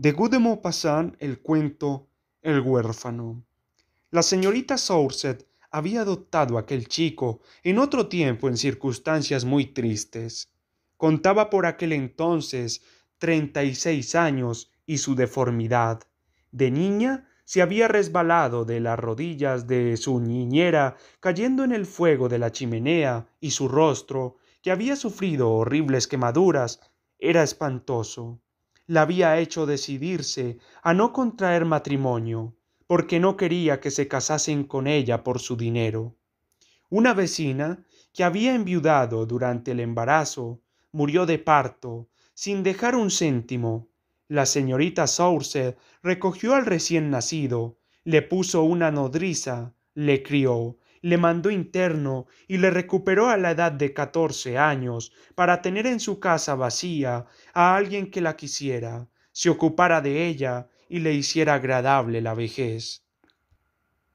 de Guy el cuento El huérfano. La señorita Sourcet había adoptado a aquel chico en otro tiempo en circunstancias muy tristes. Contaba por aquel entonces treinta y seis años y su deformidad. De niña se había resbalado de las rodillas de su niñera, cayendo en el fuego de la chimenea, y su rostro, que había sufrido horribles quemaduras, era espantoso la había hecho decidirse a no contraer matrimonio, porque no quería que se casasen con ella por su dinero. Una vecina, que había enviudado durante el embarazo, murió de parto, sin dejar un céntimo. La señorita Source recogió al recién nacido, le puso una nodriza, le crió, le mandó interno y le recuperó a la edad de catorce años para tener en su casa vacía a alguien que la quisiera, se ocupara de ella y le hiciera agradable la vejez.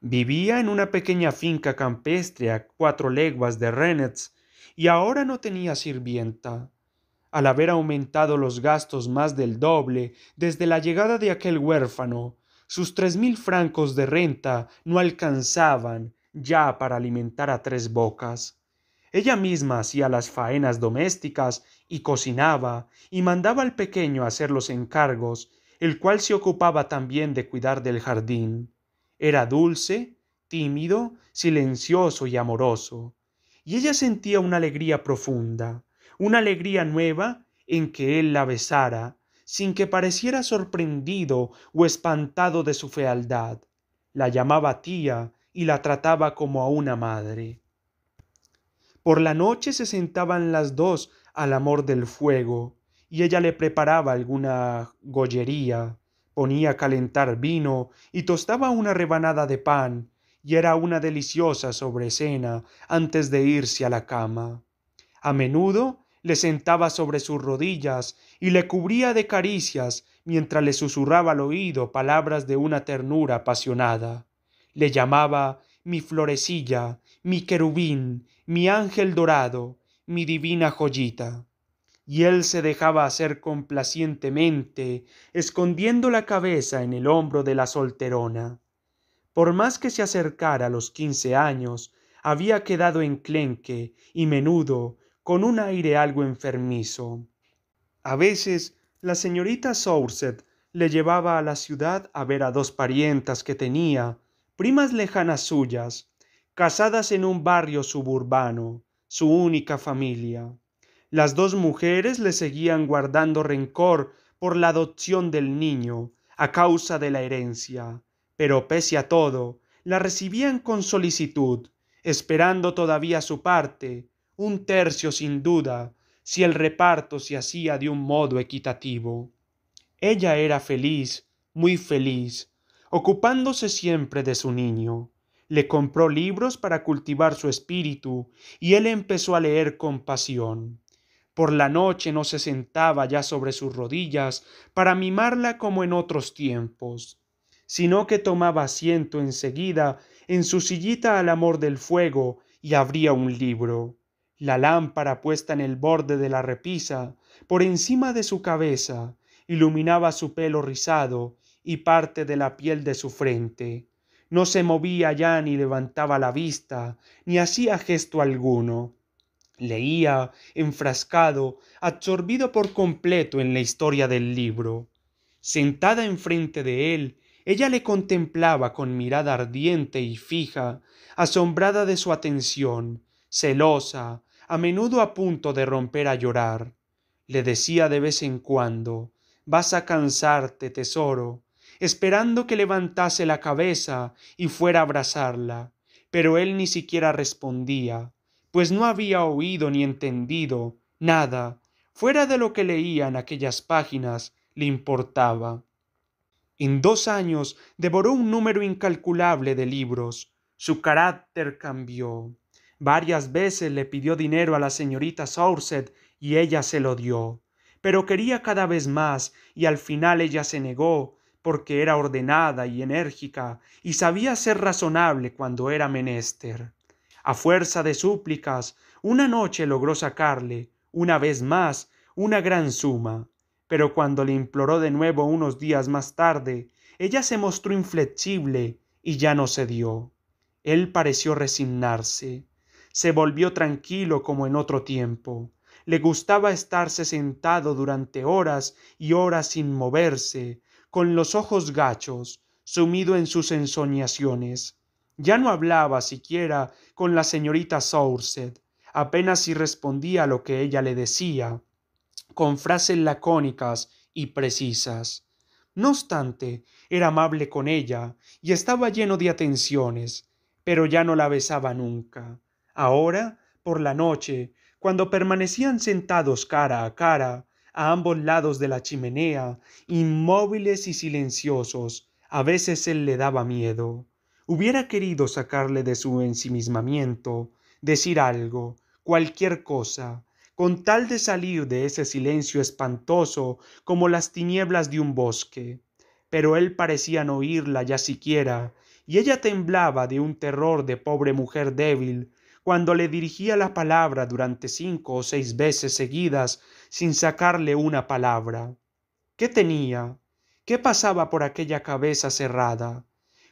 Vivía en una pequeña finca campestre a cuatro leguas de Rennes y ahora no tenía sirvienta. Al haber aumentado los gastos más del doble desde la llegada de aquel huérfano, sus tres mil francos de renta no alcanzaban ya para alimentar a tres bocas. Ella misma hacía las faenas domésticas y cocinaba y mandaba al pequeño hacer los encargos, el cual se ocupaba también de cuidar del jardín. Era dulce, tímido, silencioso y amoroso, y ella sentía una alegría profunda, una alegría nueva en que él la besara, sin que pareciera sorprendido o espantado de su fealdad. La llamaba tía y la trataba como a una madre. Por la noche se sentaban las dos al amor del fuego, y ella le preparaba alguna gollería, ponía a calentar vino y tostaba una rebanada de pan, y era una deliciosa sobrecena antes de irse a la cama. A menudo le sentaba sobre sus rodillas y le cubría de caricias mientras le susurraba al oído palabras de una ternura apasionada. Le llamaba mi florecilla, mi querubín, mi ángel dorado, mi divina joyita. Y él se dejaba hacer complacientemente, escondiendo la cabeza en el hombro de la solterona. Por más que se acercara a los quince años, había quedado enclenque y menudo, con un aire algo enfermizo. A veces la señorita Sourcet le llevaba a la ciudad a ver a dos parientas que tenía, primas lejanas suyas, casadas en un barrio suburbano, su única familia. Las dos mujeres le seguían guardando rencor por la adopción del niño, a causa de la herencia, pero pese a todo, la recibían con solicitud, esperando todavía su parte, un tercio sin duda, si el reparto se hacía de un modo equitativo. Ella era feliz, muy feliz, ocupándose siempre de su niño. Le compró libros para cultivar su espíritu y él empezó a leer con pasión. Por la noche no se sentaba ya sobre sus rodillas para mimarla como en otros tiempos, sino que tomaba asiento enseguida en su sillita al amor del fuego y abría un libro. La lámpara puesta en el borde de la repisa, por encima de su cabeza, iluminaba su pelo rizado y parte de la piel de su frente. No se movía ya ni levantaba la vista, ni hacía gesto alguno. Leía, enfrascado, absorbido por completo en la historia del libro. Sentada enfrente de él, ella le contemplaba con mirada ardiente y fija, asombrada de su atención, celosa, a menudo a punto de romper a llorar. Le decía de vez en cuando Vas a cansarte, tesoro esperando que levantase la cabeza y fuera a abrazarla, pero él ni siquiera respondía, pues no había oído ni entendido nada, fuera de lo que leía en aquellas páginas, le importaba. En dos años devoró un número incalculable de libros. Su carácter cambió. Varias veces le pidió dinero a la señorita Sourset y ella se lo dio. Pero quería cada vez más y al final ella se negó porque era ordenada y enérgica, y sabía ser razonable cuando era menester. A fuerza de súplicas, una noche logró sacarle, una vez más, una gran suma, pero cuando le imploró de nuevo unos días más tarde, ella se mostró inflexible y ya no cedió. Él pareció resignarse. Se volvió tranquilo como en otro tiempo. Le gustaba estarse sentado durante horas y horas sin moverse, con los ojos gachos, sumido en sus ensoñaciones. Ya no hablaba siquiera con la señorita Sourcet, apenas si respondía a lo que ella le decía, con frases lacónicas y precisas. No obstante, era amable con ella y estaba lleno de atenciones, pero ya no la besaba nunca. Ahora, por la noche, cuando permanecían sentados cara a cara, a ambos lados de la chimenea, inmóviles y silenciosos. A veces él le daba miedo. Hubiera querido sacarle de su ensimismamiento, decir algo, cualquier cosa, con tal de salir de ese silencio espantoso como las tinieblas de un bosque. Pero él parecía no oírla ya siquiera, y ella temblaba de un terror de pobre mujer débil cuando le dirigía la palabra durante cinco o seis veces seguidas sin sacarle una palabra. ¿Qué tenía? ¿Qué pasaba por aquella cabeza cerrada?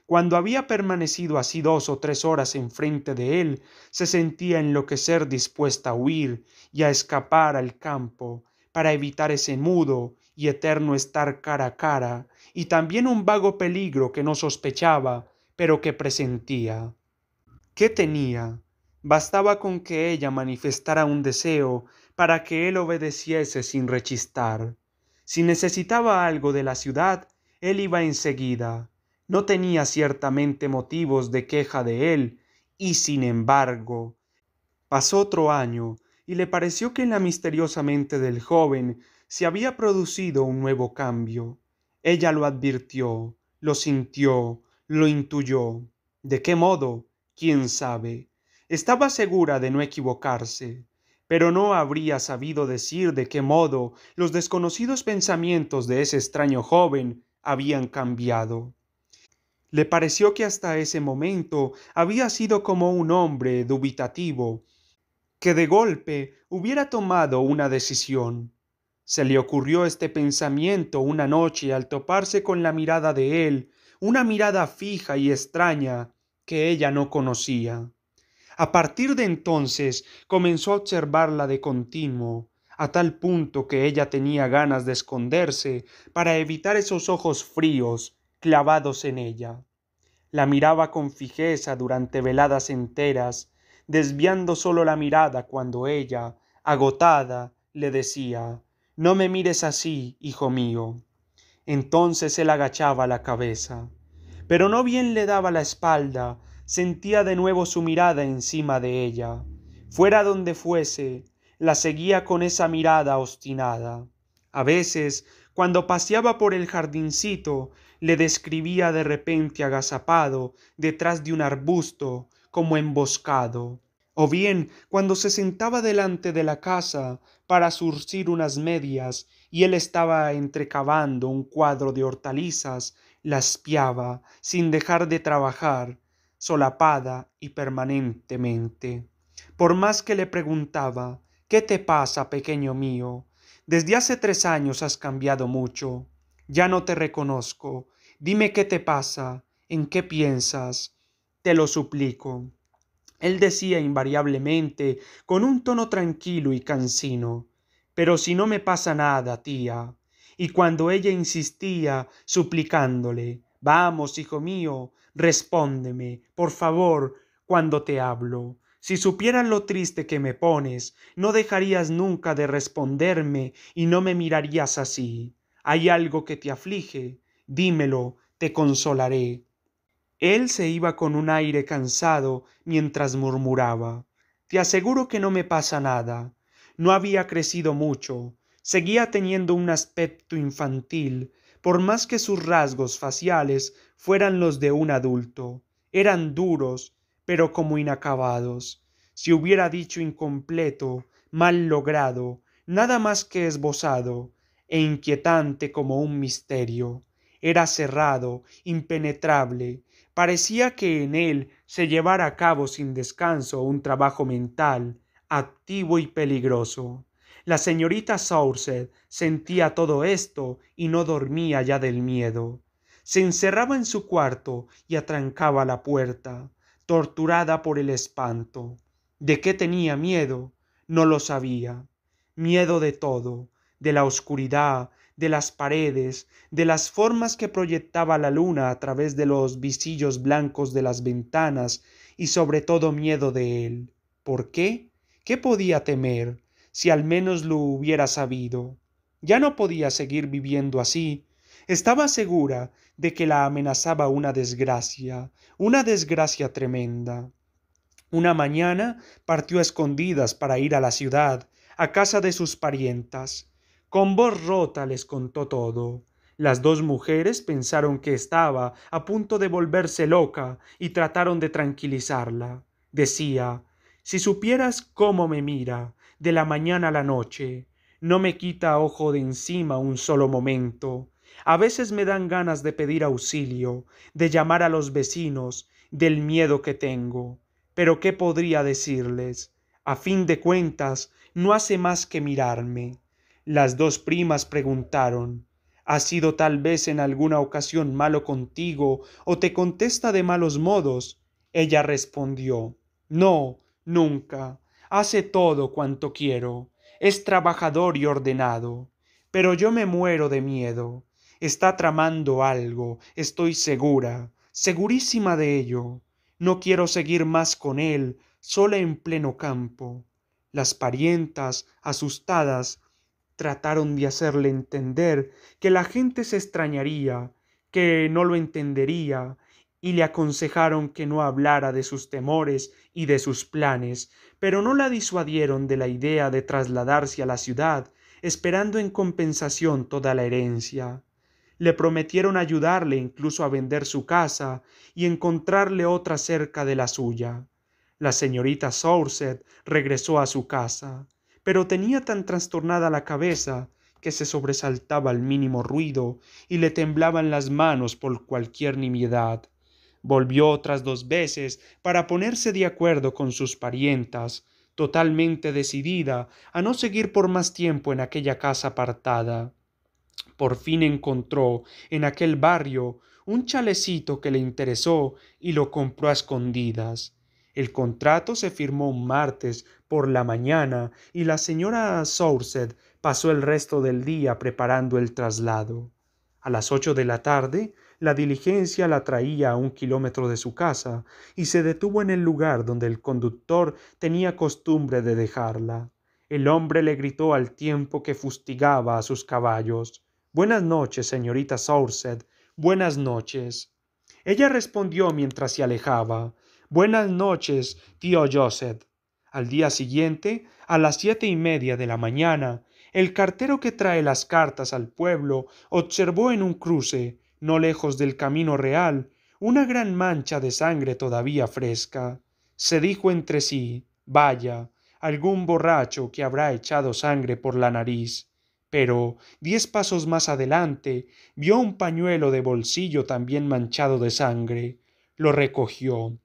Cuando había permanecido así dos o tres horas enfrente de él, se sentía enloquecer dispuesta a huir y a escapar al campo, para evitar ese mudo y eterno estar cara a cara, y también un vago peligro que no sospechaba, pero que presentía. ¿Qué tenía? Bastaba con que ella manifestara un deseo para que él obedeciese sin rechistar. Si necesitaba algo de la ciudad, él iba enseguida. No tenía ciertamente motivos de queja de él, y sin embargo. Pasó otro año, y le pareció que en la misteriosa mente del joven se había producido un nuevo cambio. Ella lo advirtió, lo sintió, lo intuyó. ¿De qué modo? ¿Quién sabe? Estaba segura de no equivocarse, pero no habría sabido decir de qué modo los desconocidos pensamientos de ese extraño joven habían cambiado. Le pareció que hasta ese momento había sido como un hombre dubitativo, que de golpe hubiera tomado una decisión. Se le ocurrió este pensamiento una noche al toparse con la mirada de él, una mirada fija y extraña que ella no conocía. A partir de entonces comenzó a observarla de continuo, a tal punto que ella tenía ganas de esconderse para evitar esos ojos fríos clavados en ella. La miraba con fijeza durante veladas enteras, desviando solo la mirada cuando ella, agotada, le decía No me mires así, hijo mío. Entonces él agachaba la cabeza. Pero no bien le daba la espalda, sentía de nuevo su mirada encima de ella. Fuera donde fuese, la seguía con esa mirada obstinada. A veces, cuando paseaba por el jardincito, le describía de repente agazapado detrás de un arbusto, como emboscado. O bien, cuando se sentaba delante de la casa para surcir unas medias y él estaba entrecavando un cuadro de hortalizas, la espiaba, sin dejar de trabajar, solapada y permanentemente. Por más que le preguntaba, ¿qué te pasa, pequeño mío? Desde hace tres años has cambiado mucho. Ya no te reconozco. Dime qué te pasa, en qué piensas. Te lo suplico. Él decía invariablemente, con un tono tranquilo y cansino, Pero si no me pasa nada, tía. Y cuando ella insistía, suplicándole, Vamos, hijo mío, Respóndeme, por favor, cuando te hablo. Si supieran lo triste que me pones, no dejarías nunca de responderme y no me mirarías así. Hay algo que te aflige, dímelo, te consolaré. Él se iba con un aire cansado mientras murmuraba. Te aseguro que no me pasa nada. No había crecido mucho. Seguía teniendo un aspecto infantil, por más que sus rasgos faciales fueran los de un adulto. Eran duros, pero como inacabados. Si hubiera dicho incompleto, mal logrado, nada más que esbozado, e inquietante como un misterio. Era cerrado, impenetrable, parecía que en él se llevara a cabo sin descanso un trabajo mental, activo y peligroso. La señorita Sourced sentía todo esto y no dormía ya del miedo se encerraba en su cuarto y atrancaba la puerta, torturada por el espanto. ¿De qué tenía miedo? No lo sabía. Miedo de todo, de la oscuridad, de las paredes, de las formas que proyectaba la luna a través de los visillos blancos de las ventanas y sobre todo miedo de él. ¿Por qué? ¿Qué podía temer si al menos lo hubiera sabido? Ya no podía seguir viviendo así. Estaba segura de que la amenazaba una desgracia, una desgracia tremenda. Una mañana partió a escondidas para ir a la ciudad, a casa de sus parientas. Con voz rota les contó todo. Las dos mujeres pensaron que estaba a punto de volverse loca y trataron de tranquilizarla. Decía Si supieras cómo me mira, de la mañana a la noche, no me quita ojo de encima un solo momento. A veces me dan ganas de pedir auxilio, de llamar a los vecinos, del miedo que tengo. Pero ¿qué podría decirles? A fin de cuentas, no hace más que mirarme. Las dos primas preguntaron ¿ha sido tal vez en alguna ocasión malo contigo o te contesta de malos modos? Ella respondió No, nunca. Hace todo cuanto quiero. Es trabajador y ordenado. Pero yo me muero de miedo está tramando algo, estoy segura, segurísima de ello. No quiero seguir más con él, sola en pleno campo. Las parientas, asustadas, trataron de hacerle entender que la gente se extrañaría, que no lo entendería, y le aconsejaron que no hablara de sus temores y de sus planes, pero no la disuadieron de la idea de trasladarse a la ciudad, esperando en compensación toda la herencia le prometieron ayudarle incluso a vender su casa y encontrarle otra cerca de la suya. La señorita Sourset regresó a su casa, pero tenía tan trastornada la cabeza que se sobresaltaba al mínimo ruido y le temblaban las manos por cualquier nimiedad. Volvió otras dos veces para ponerse de acuerdo con sus parientas, totalmente decidida a no seguir por más tiempo en aquella casa apartada. Por fin encontró en aquel barrio un chalecito que le interesó y lo compró a escondidas. El contrato se firmó un martes por la mañana y la señora Sourced pasó el resto del día preparando el traslado. A las ocho de la tarde, la diligencia la traía a un kilómetro de su casa y se detuvo en el lugar donde el conductor tenía costumbre de dejarla. El hombre le gritó al tiempo que fustigaba a sus caballos Buenas noches, señorita Sourced. Buenas noches. Ella respondió mientras se alejaba. Buenas noches, tío Joseph. Al día siguiente, a las siete y media de la mañana, el cartero que trae las cartas al pueblo observó en un cruce, no lejos del camino real, una gran mancha de sangre todavía fresca. Se dijo entre sí Vaya, algún borracho que habrá echado sangre por la nariz pero diez pasos más adelante vio un pañuelo de bolsillo también manchado de sangre. Lo recogió.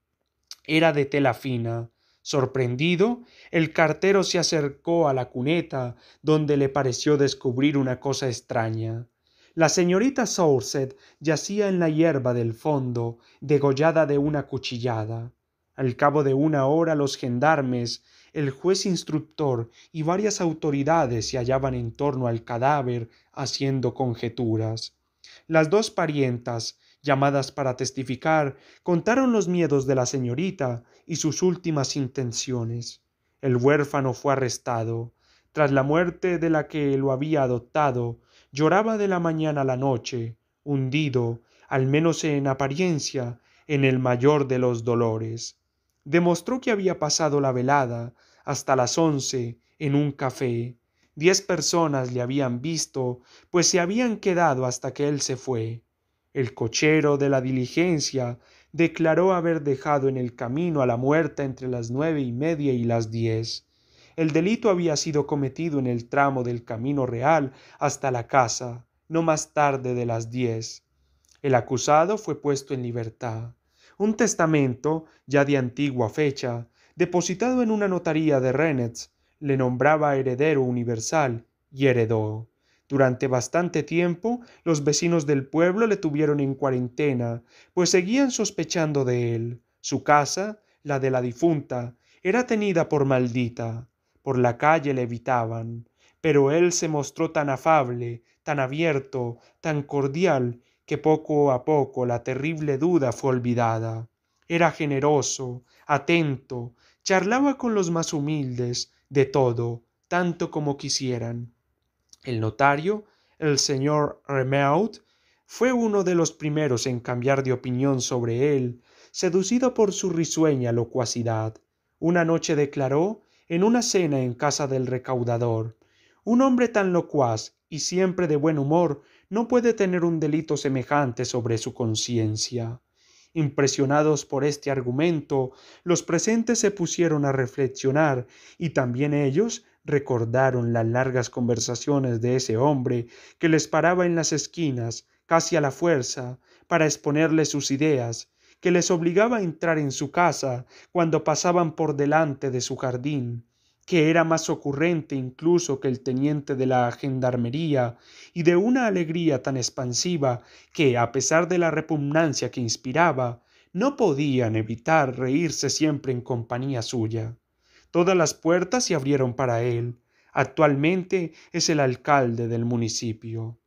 Era de tela fina. Sorprendido, el cartero se acercó a la cuneta, donde le pareció descubrir una cosa extraña. La señorita Sourcet yacía en la hierba del fondo, degollada de una cuchillada. Al cabo de una hora los gendarmes el juez instructor y varias autoridades se hallaban en torno al cadáver haciendo conjeturas. Las dos parientas, llamadas para testificar, contaron los miedos de la señorita y sus últimas intenciones. El huérfano fue arrestado. Tras la muerte de la que lo había adoptado, lloraba de la mañana a la noche, hundido, al menos en apariencia, en el mayor de los dolores demostró que había pasado la velada hasta las once en un café. Diez personas le habían visto, pues se habían quedado hasta que él se fue. El cochero de la diligencia declaró haber dejado en el camino a la muerta entre las nueve y media y las diez. El delito había sido cometido en el tramo del camino real hasta la casa, no más tarde de las diez. El acusado fue puesto en libertad un testamento, ya de antigua fecha, depositado en una notaría de Rennes, le nombraba heredero universal y heredó. Durante bastante tiempo los vecinos del pueblo le tuvieron en cuarentena, pues seguían sospechando de él. Su casa, la de la difunta, era tenida por maldita. Por la calle le evitaban, pero él se mostró tan afable, tan abierto, tan cordial, que poco a poco la terrible duda fue olvidada. Era generoso, atento, charlaba con los más humildes, de todo, tanto como quisieran. El notario, el señor Remeaut, fue uno de los primeros en cambiar de opinión sobre él, seducido por su risueña locuacidad. Una noche declaró, en una cena en casa del recaudador, un hombre tan locuaz y siempre de buen humor no puede tener un delito semejante sobre su conciencia. Impresionados por este argumento, los presentes se pusieron a reflexionar y también ellos recordaron las largas conversaciones de ese hombre que les paraba en las esquinas, casi a la fuerza, para exponerles sus ideas, que les obligaba a entrar en su casa cuando pasaban por delante de su jardín, que era más ocurrente incluso que el teniente de la gendarmería, y de una alegría tan expansiva que, a pesar de la repugnancia que inspiraba, no podían evitar reírse siempre en compañía suya. Todas las puertas se abrieron para él. Actualmente es el alcalde del municipio.